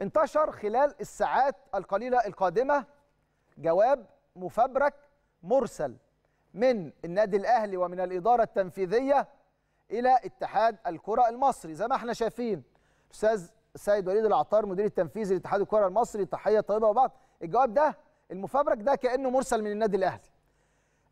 انتشر خلال الساعات القليلة القادمة جواب مفبرك مرسل من النادي الأهلي ومن الإدارة التنفيذية إلى اتحاد الكرة المصري زي ما احنا شايفين أستاذ سيد وليد العطار مدير التنفيذي لاتحاد الكرة المصري تحية طيبة وبعض الجواب ده المفبرك ده كأنه مرسل من النادي الأهلي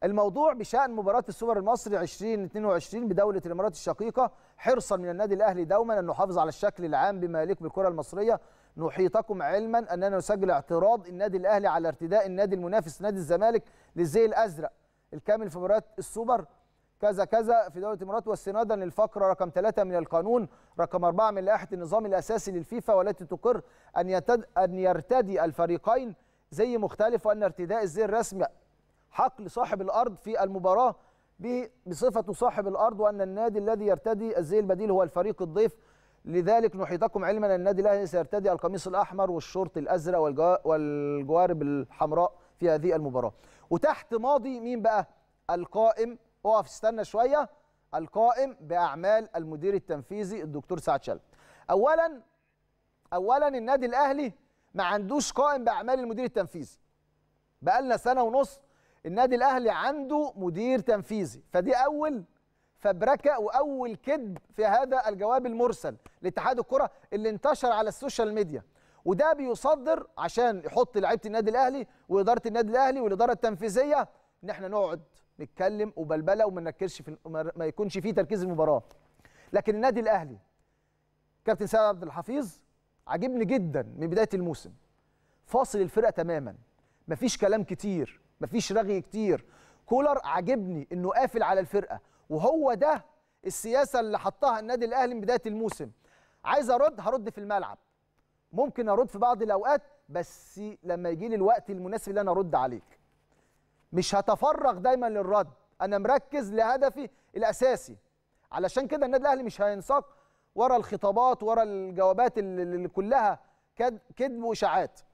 الموضوع بشان مباراه السوبر المصري 2022 بدوله الامارات الشقيقه حرصا من النادي الاهلي دوما ان نحافظ على الشكل العام بما يليق بالكره المصريه نحيطكم علما اننا نسجل اعتراض النادي الاهلي على ارتداء النادي المنافس نادي الزمالك للزي الازرق الكامل في مباراه السوبر كذا كذا في دوله الامارات واستنادا للفقره رقم 3 من القانون رقم 4 من لائحه النظام الاساسي للفيفا والتي تقر ان ان يرتدي الفريقين زي مختلف وان ارتداء الزي الرسمي حقل صاحب الارض في المباراه بصفته صاحب الارض وان النادي الذي يرتدي الزي البديل هو الفريق الضيف لذلك نحيطكم علما ان النادي الاهلي سيرتدي القميص الاحمر والشورت الازرق والجوارب الحمراء في هذه المباراه وتحت ماضي مين بقى القائم اقف استنى شويه القائم باعمال المدير التنفيذي الدكتور سعد شلبي اولا اولا النادي الاهلي ما عندوش قائم باعمال المدير التنفيذي بقى لنا سنه ونص النادي الاهلي عنده مدير تنفيذي فدي اول فبركه واول كذب في هذا الجواب المرسل لاتحاد الكره اللي انتشر على السوشيال ميديا وده بيصدر عشان يحط لعيبه النادي الاهلي واداره النادي الاهلي والاداره التنفيذيه ان احنا نقعد نتكلم وبلبله وما نركزش في ما يكونش فيه تركيز المباراه لكن النادي الاهلي كابتن سيد عبد الحفيظ عجبني جدا من بدايه الموسم فاصل الفرقه تماما مفيش كلام كتير مفيش رغي كتير كولر عاجبني انه قافل على الفرقه وهو ده السياسه اللي حطها النادي الاهلي من بدايه الموسم عايز ارد هرد في الملعب ممكن ارد في بعض الاوقات بس لما يجي لي الوقت المناسب اللي انا ارد عليك مش هتفرغ دايما للرد انا مركز لهدفي الاساسي علشان كده النادي الاهلي مش هينساق ورا الخطابات ورا الجوابات اللي كلها كذب واشاعات